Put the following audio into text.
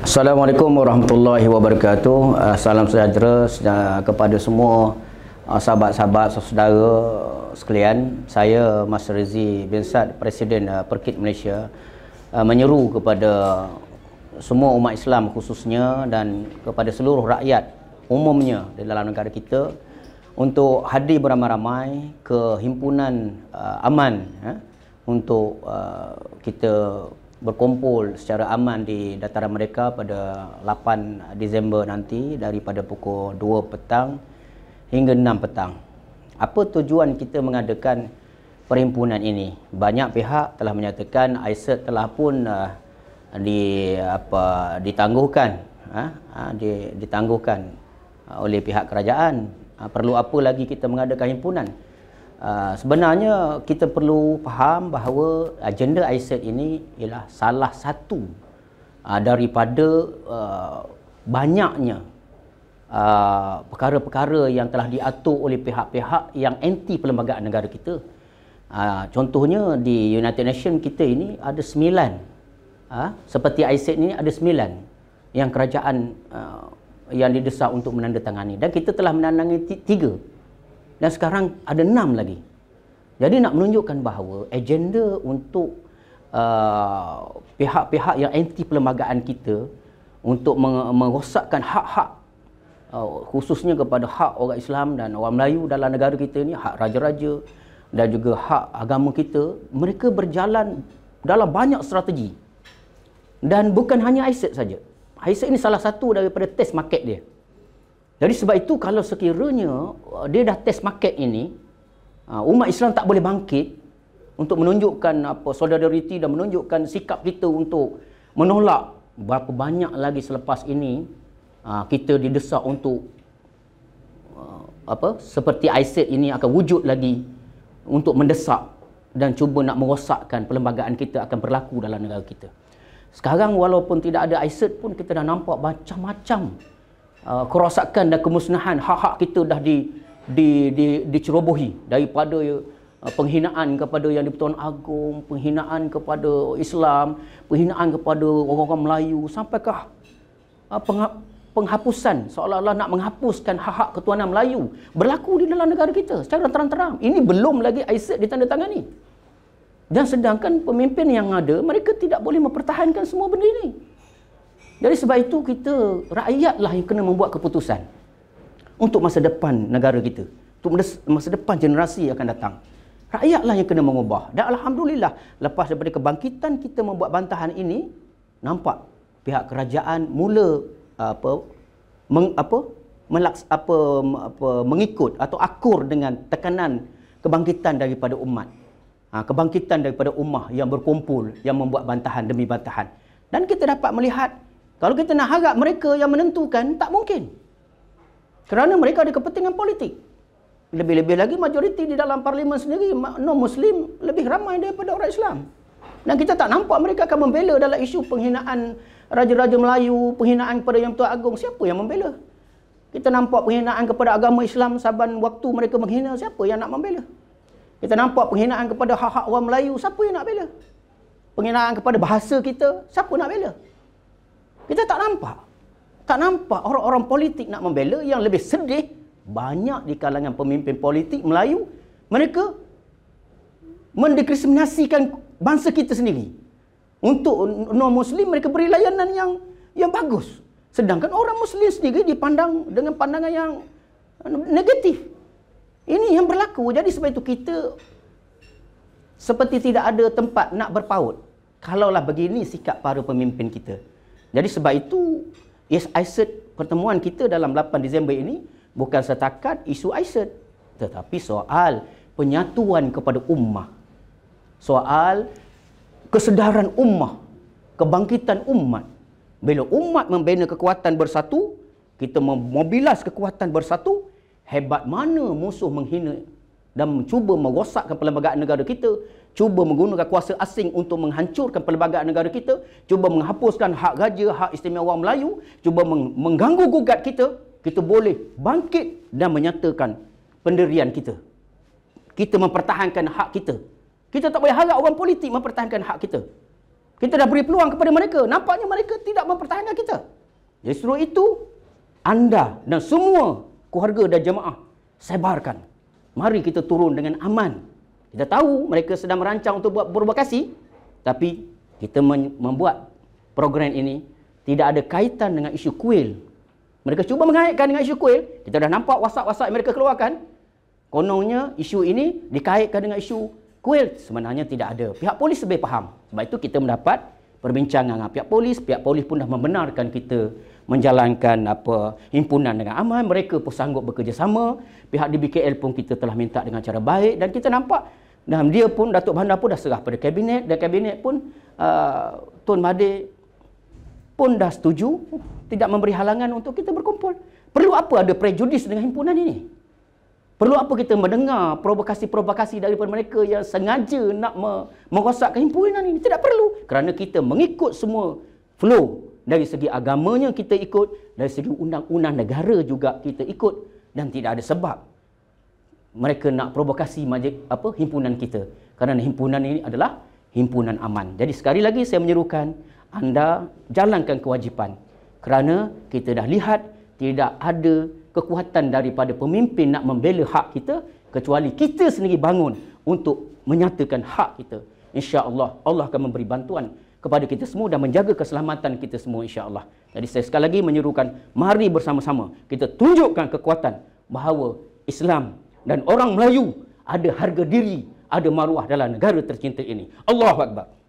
Assalamualaikum warahmatullahi wabarakatuh. Uh, salam sejahtera uh, kepada semua uh, sahabat-sahabat, saudara sekalian. Saya Mas Rizi bin Sad, Presiden uh, Perkit Malaysia uh, menyeru kepada semua umat Islam khususnya dan kepada seluruh rakyat umumnya di dalam negara kita untuk hadir beramai-ramai ke himpunan uh, aman eh, untuk uh, kita berkumpul secara aman di dataran mereka pada 8 Disember nanti daripada pukul 2 petang hingga 6 petang. Apa tujuan kita mengadakan perhimpunan ini? Banyak pihak telah menyatakan ISET telah pun uh, di apa ditangguhkan uh, uh, di, ditangguhkan oleh pihak kerajaan. Uh, perlu apa lagi kita mengadakan himpunan? Uh, sebenarnya kita perlu faham bahawa agenda ISET ini ialah salah satu uh, daripada uh, banyaknya uh, perkara-perkara yang telah diatur oleh pihak-pihak yang anti perlembagaan negara kita. Uh, contohnya di United Nations kita ini ada sembilan. Uh, seperti ISET ini ada sembilan yang kerajaan uh, yang didesak untuk menandatangani. Dan kita telah menandatangani tiga dan sekarang ada enam lagi. Jadi nak menunjukkan bahawa agenda untuk uh, pihak-pihak uh, yang anti perlembagaan kita untuk merosakkan hak-hak uh, khususnya kepada hak orang Islam dan orang Melayu dalam negara kita ini, hak raja-raja dan juga hak agama kita, mereka berjalan dalam banyak strategi. Dan bukan hanya ISIS e saja. ISIS ini e salah satu daripada test market dia. Jadi sebab itu kalau sekiranya uh, dia dah test market ini, uh, umat Islam tak boleh bangkit untuk menunjukkan apa solidariti dan menunjukkan sikap kita untuk menolak berapa banyak lagi selepas ini uh, kita didesak untuk apa seperti ISIS ini akan wujud lagi untuk mendesak dan cuba nak merosakkan perlembagaan kita akan berlaku dalam negara kita. Sekarang walaupun tidak ada ISIS pun kita dah nampak macam-macam Uh, kerosakan dan kemusnahan hak-hak kita dah di, di, di, dicerobohi daripada uh, penghinaan kepada yang di dipertuan agung, penghinaan kepada Islam, penghinaan kepada orang-orang Melayu, sampaikah uh, penghapusan seolah-olah nak menghapuskan hak-hak ketuanan Melayu berlaku di dalam negara kita secara terang-terang. Ini belum lagi ISIS ditandatangani. Dan sedangkan pemimpin yang ada, mereka tidak boleh mempertahankan semua benda ini. Jadi sebab itu kita rakyatlah yang kena membuat keputusan untuk masa depan negara kita, untuk masa depan generasi yang akan datang. Rakyatlah yang kena mengubah. Dan alhamdulillah lepas daripada kebangkitan kita membuat bantahan ini, nampak pihak kerajaan mula apa meng, apa melaks, apa apa mengikut atau akur dengan tekanan kebangkitan daripada umat. Ha, kebangkitan daripada ummah yang berkumpul yang membuat bantahan demi bantahan. Dan kita dapat melihat kalau kita nak harap mereka yang menentukan, tak mungkin. Kerana mereka ada kepentingan politik. Lebih-lebih lagi majoriti di dalam parlimen sendiri non-muslim lebih ramai daripada orang Islam. Dan kita tak nampak mereka akan membela dalam isu penghinaan raja-raja Melayu, penghinaan kepada Yang Tua Agong. Siapa yang membela? Kita nampak penghinaan kepada agama Islam saban waktu mereka menghina. Siapa yang nak membela? Kita nampak penghinaan kepada hak-hak orang Melayu. Siapa yang nak bela? Penghinaan kepada bahasa kita. Siapa nak bela? Siapa nak bela? Kita tak nampak. Tak nampak orang-orang politik nak membela yang lebih sedih banyak di kalangan pemimpin politik Melayu mereka mendiskriminasikan bangsa kita sendiri. Untuk non muslim mereka beri layanan yang yang bagus. Sedangkan orang muslim sendiri dipandang dengan pandangan yang negatif. Ini yang berlaku. Jadi sebab itu kita seperti tidak ada tempat nak berpaut. Kalaulah begini sikap para pemimpin kita. Jadi sebab itu, yes, I e pertemuan kita dalam 8 Disember ini bukan setakat isu I e tetapi soal penyatuan kepada ummah. Soal kesedaran ummah, kebangkitan umat. Bila umat membina kekuatan bersatu, kita memobilas kekuatan bersatu, hebat mana musuh menghina dan mencuba merosakkan perlembagaan negara kita cuba menggunakan kuasa asing untuk menghancurkan perlembagaan negara kita, cuba menghapuskan hak gaja, hak istimewa orang Melayu, cuba mengganggu gugat kita, kita boleh bangkit dan menyatakan penderian kita. Kita mempertahankan hak kita. Kita tak boleh harap orang politik mempertahankan hak kita. Kita dah beri peluang kepada mereka. Nampaknya mereka tidak mempertahankan kita. Justru itu, anda dan semua keluarga dan jemaah sebarkan. Mari kita turun dengan aman. Kita tahu mereka sedang merancang untuk buat provokasi tapi kita membuat program ini tidak ada kaitan dengan isu kuil. Mereka cuba mengaitkan dengan isu kuil. Kita dah nampak WhatsApp-WhatsApp yang mereka keluarkan. Kononnya isu ini dikaitkan dengan isu kuil. Sebenarnya tidak ada. Pihak polis lebih faham. Sebab itu kita mendapat perbincangan dengan pihak polis. Pihak polis pun dah membenarkan kita menjalankan apa himpunan dengan aman. Mereka pun sanggup bekerjasama. Pihak DBKL pun kita telah minta dengan cara baik. Dan kita nampak dan dia pun, Datuk Bandar pun dah serah pada kabinet. Dan kabinet pun, uh, Tun Mahathir pun dah setuju tidak memberi halangan untuk kita berkumpul. Perlu apa ada prejudis dengan himpunan ini? Perlu apa kita mendengar provokasi-provokasi daripada mereka yang sengaja nak merosakkan himpunan ini? Tidak perlu. Kerana kita mengikut semua flow dari segi agamanya kita ikut, dari segi undang-undang negara juga kita ikut dan tidak ada sebab mereka nak provokasi majlis apa himpunan kita kerana himpunan ini adalah himpunan aman. Jadi sekali lagi saya menyerukan anda jalankan kewajipan kerana kita dah lihat tidak ada kekuatan daripada pemimpin nak membela hak kita kecuali kita sendiri bangun untuk menyatakan hak kita. Insya-Allah Allah akan memberi bantuan kepada kita semua dan menjaga keselamatan kita semua insya-Allah. Jadi saya sekali lagi menyerukan mari bersama-sama kita tunjukkan kekuatan bahawa Islam dan orang Melayu ada harga diri, ada maruah dalam negara tercinta ini. Allahu Akbar.